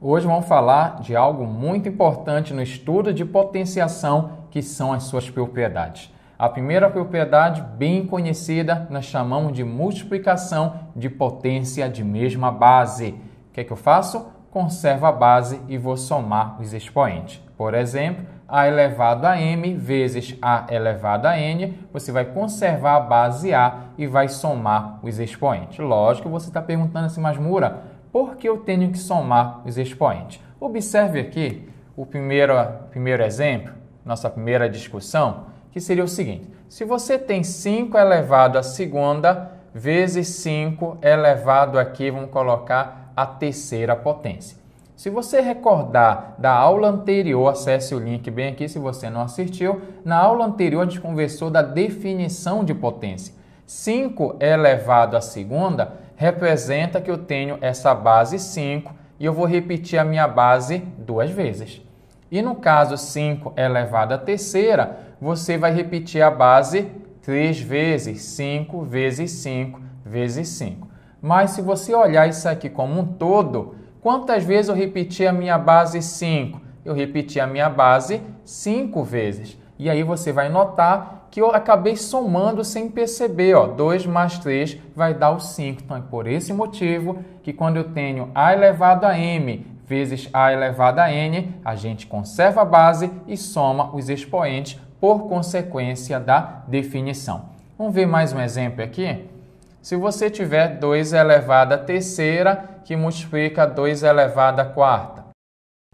Hoje vamos falar de algo muito importante no estudo de potenciação, que são as suas propriedades. A primeira propriedade bem conhecida nós chamamos de multiplicação de potência de mesma base. O que é que eu faço? Conservo a base e vou somar os expoentes. Por exemplo, a elevado a m vezes a elevado a n, você vai conservar a base a e vai somar os expoentes. Lógico, você está perguntando assim, mas Mura, por que eu tenho que somar os expoentes? Observe aqui o primeiro, primeiro exemplo, nossa primeira discussão, que seria o seguinte: se você tem 5 elevado à segunda vezes 5 elevado aqui, vamos colocar a terceira potência. Se você recordar da aula anterior, acesse o link bem aqui se você não assistiu. Na aula anterior a gente conversou da definição de potência. 5 elevado à segunda representa que eu tenho essa base 5 e eu vou repetir a minha base duas vezes. E no caso 5 elevado à terceira, você vai repetir a base 3 vezes, 5 vezes 5 vezes 5. Mas se você olhar isso aqui como um todo, quantas vezes eu repeti a minha base 5? Eu repeti a minha base 5 vezes. E aí você vai notar que eu acabei somando sem perceber, ó, 2 mais 3 vai dar o 5. Então é por esse motivo que quando eu tenho a elevado a m vezes a elevado a n, a gente conserva a base e soma os expoentes por consequência da definição. Vamos ver mais um exemplo aqui? Se você tiver 2 elevado à terceira, que multiplica 2 elevado à quarta.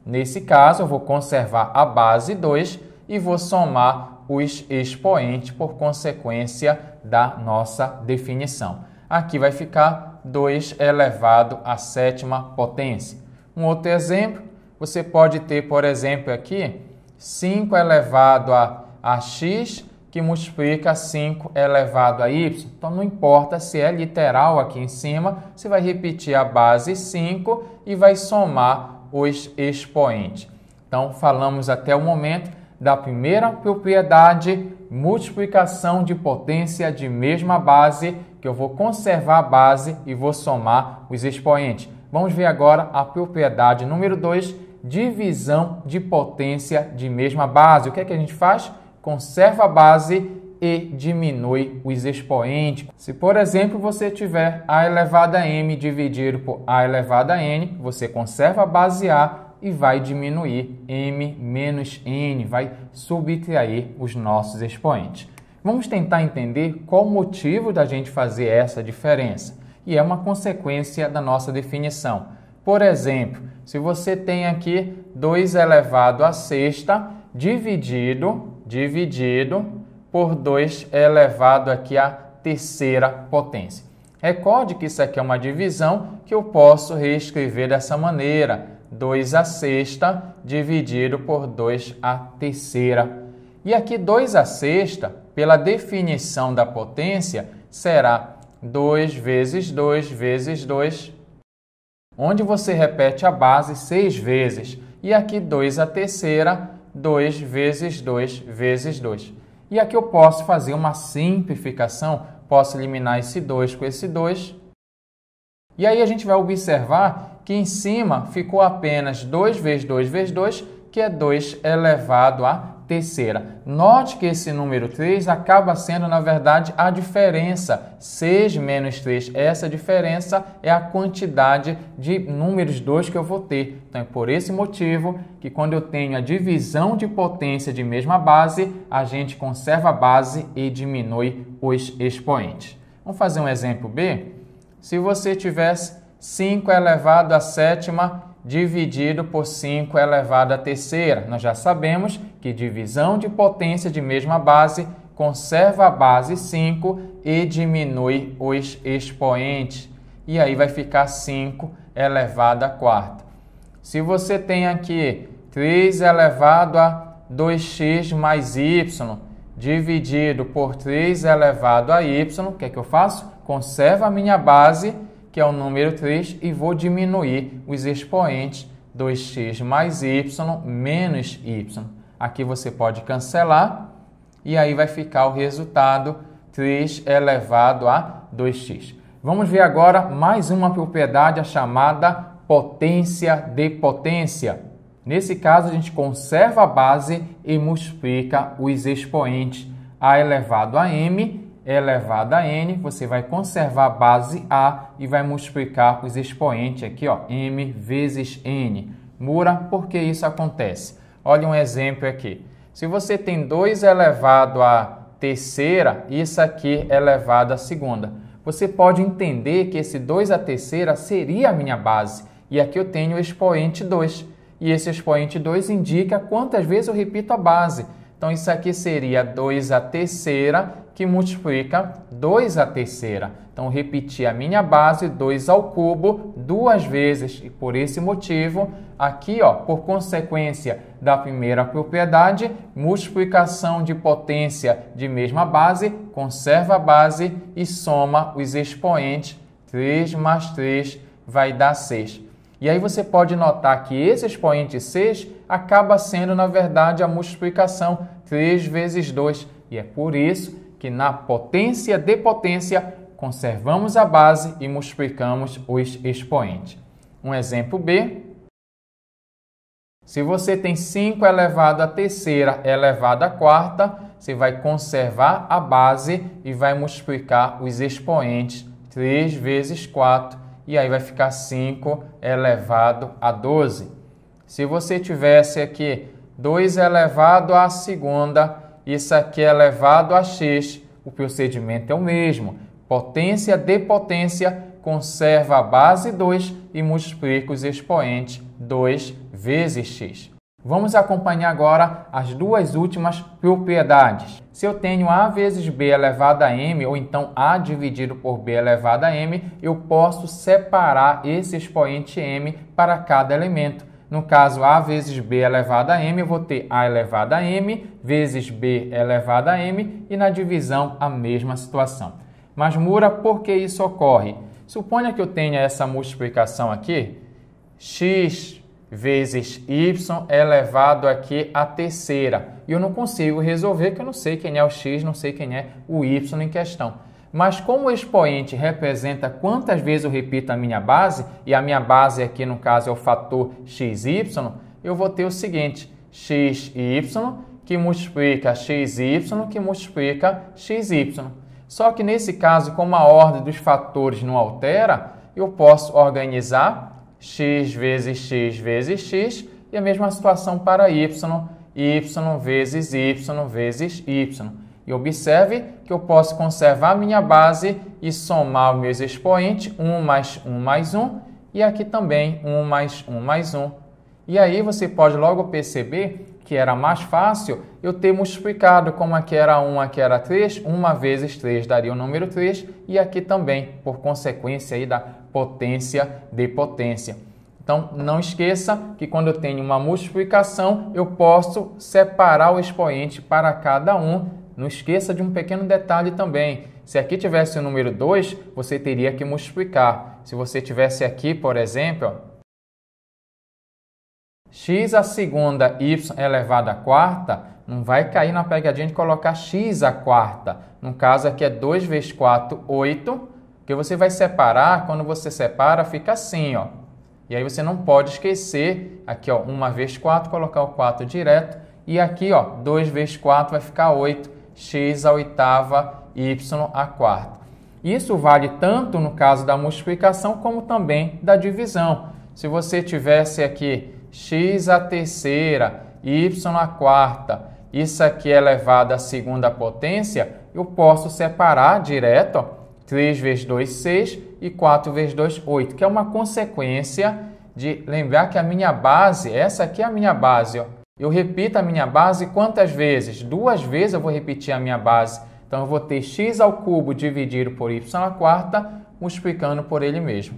Nesse caso, eu vou conservar a base 2 e vou somar os expoentes por consequência da nossa definição. Aqui vai ficar 2 elevado à sétima potência. Um outro exemplo, você pode ter, por exemplo, aqui 5 elevado a, a x que multiplica 5 elevado a y. Então não importa se é literal aqui em cima, você vai repetir a base 5 e vai somar os expoentes. Então falamos até o momento da primeira propriedade, multiplicação de potência de mesma base, que eu vou conservar a base e vou somar os expoentes. Vamos ver agora a propriedade número 2, divisão de potência de mesma base. O que é que a gente faz? Conserva a base e diminui os expoentes. Se, por exemplo, você tiver a elevada m dividido por a elevada n, você conserva a base a e vai diminuir m menos n, vai subtrair os nossos expoentes. Vamos tentar entender qual o motivo da gente fazer essa diferença. E é uma consequência da nossa definição. Por exemplo, se você tem aqui 2 elevado à sexta dividido, dividido por 2 elevado aqui à terceira potência. Recorde que isso aqui é uma divisão que eu posso reescrever dessa maneira. 2 à sexta dividido por 2 à terceira. E aqui 2 à sexta, pela definição da potência, será 2 vezes 2 vezes 2, onde você repete a base seis vezes. E aqui 2 à terceira, 2 vezes 2 vezes 2. E aqui eu posso fazer uma simplificação, posso eliminar esse 2 com esse 2. E aí a gente vai observar que em cima ficou apenas 2 vezes 2 vezes 2, que é 2 elevado a terceira. Note que esse número 3 acaba sendo, na verdade, a diferença. 6 menos 3, essa diferença é a quantidade de números 2 que eu vou ter. Então, é por esse motivo que quando eu tenho a divisão de potência de mesma base, a gente conserva a base e diminui os expoentes. Vamos fazer um exemplo B? Se você tivesse 5 elevado à sétima dividido por 5 elevado à terceira. Nós já sabemos que divisão de potência de mesma base conserva a base 5 e diminui os expoentes. E aí vai ficar 5 elevado à quarta. Se você tem aqui 3 elevado a 2x mais y dividido por 3 elevado a y, o que é que eu faço? Conserva a minha base que é o número 3, e vou diminuir os expoentes 2x mais y menos y. Aqui você pode cancelar e aí vai ficar o resultado 3 elevado a 2x. Vamos ver agora mais uma propriedade, a chamada potência de potência. Nesse caso, a gente conserva a base e multiplica os expoentes a elevado a m elevado a n, você vai conservar a base a e vai multiplicar os expoentes aqui, ó, m vezes n. Mura, por que isso acontece? Olha um exemplo aqui. Se você tem 2 elevado a terceira, isso aqui é elevado a segunda. Você pode entender que esse 2 a terceira seria a minha base. E aqui eu tenho o expoente 2. E esse expoente 2 indica quantas vezes eu repito a base. Então isso aqui seria 2 à terceira que multiplica 2 à terceira. Então repetir a minha base 2 ao cubo duas vezes e por esse motivo aqui, ó, por consequência da primeira propriedade, multiplicação de potência de mesma base, conserva a base e soma os expoentes. 3 mais 3 vai dar 6. E aí você pode notar que esse expoente 6 acaba sendo, na verdade, a multiplicação 3 vezes 2. E é por isso que na potência de potência conservamos a base e multiplicamos os expoentes. Um exemplo B. Se você tem 5 elevado à terceira elevado à quarta, você vai conservar a base e vai multiplicar os expoentes 3 vezes 4 e aí vai ficar 5 elevado a 12. Se você tivesse aqui 2 elevado à segunda, isso aqui é elevado a x, o procedimento é o mesmo. Potência de potência conserva a base 2 e multiplica os expoentes 2 vezes x. Vamos acompanhar agora as duas últimas propriedades. Se eu tenho a vezes b elevado a m, ou então a dividido por b elevado a m, eu posso separar esse expoente m para cada elemento. No caso, a vezes b elevado a m, eu vou ter a elevado a m vezes b elevado a m, e na divisão a mesma situação. Mas, Mura, por que isso ocorre? Suponha que eu tenha essa multiplicação aqui, x vezes y elevado aqui à terceira. E eu não consigo resolver, porque eu não sei quem é o x, não sei quem é o y em questão. Mas como o expoente representa quantas vezes eu repito a minha base, e a minha base aqui no caso é o fator xy, eu vou ter o seguinte, xy que multiplica xy que multiplica xy. Só que nesse caso, como a ordem dos fatores não altera, eu posso organizar x vezes x vezes x, e a mesma situação para y, y vezes y vezes y. E observe que eu posso conservar a minha base e somar os meus expoentes, 1 mais 1 mais 1, e aqui também 1 mais 1 mais 1. E aí você pode logo perceber que era mais fácil eu ter multiplicado como aqui era 1, aqui era 3, 1 vezes 3 daria o número 3, e aqui também, por consequência aí da potência de potência. Então, não esqueça que quando eu tenho uma multiplicação, eu posso separar o expoente para cada um. Não esqueça de um pequeno detalhe também. Se aqui tivesse o número 2, você teria que multiplicar. Se você tivesse aqui, por exemplo, x a segunda y elevado à quarta, não vai cair na pegadinha de colocar x à quarta. No caso aqui é 2 vezes 4, 8 porque você vai separar, quando você separa, fica assim, ó. E aí você não pode esquecer, aqui ó, 1 vezes 4, colocar o 4 direto. E aqui ó, 2 vezes 4 vai ficar 8, x a oitava, y a quarta. Isso vale tanto no caso da multiplicação como também da divisão. Se você tivesse aqui x a terceira, y a quarta, isso aqui elevado é à segunda potência, eu posso separar direto, ó, 3 vezes 2, 6 e 4 vezes 2, 8, que é uma consequência de lembrar que a minha base, essa aqui é a minha base. Ó. Eu repito a minha base quantas vezes? Duas vezes eu vou repetir a minha base. Então eu vou ter x ao cubo dividido por y à quarta, multiplicando por ele mesmo.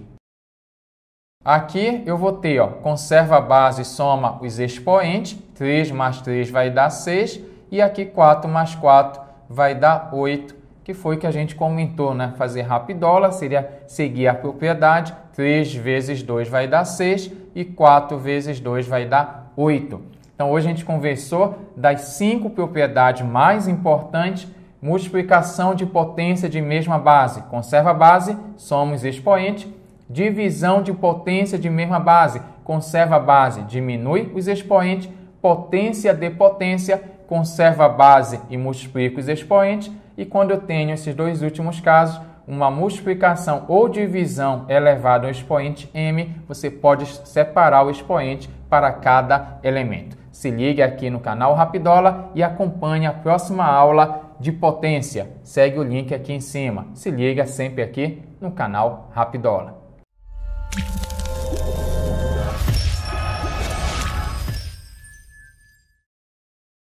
Aqui eu vou ter, ó, conserva a base e soma os expoentes. 3 mais 3 vai dar 6 e aqui 4 mais 4 vai dar 8 que foi que a gente comentou, né? Fazer rapidola seria seguir a propriedade, 3 vezes 2 vai dar 6 e 4 vezes 2 vai dar 8. Então hoje a gente conversou das cinco propriedades mais importantes multiplicação de potência de mesma base. Conserva base, base, somos expoente. Divisão de potência de mesma base. Conserva base, diminui os expoentes. Potência de potência, conserva base e multiplica os expoentes. E quando eu tenho esses dois últimos casos, uma multiplicação ou divisão elevada ao expoente m, você pode separar o expoente para cada elemento. Se ligue aqui no canal Rapidola e acompanhe a próxima aula de potência. Segue o link aqui em cima. Se liga sempre aqui no canal Rapidola.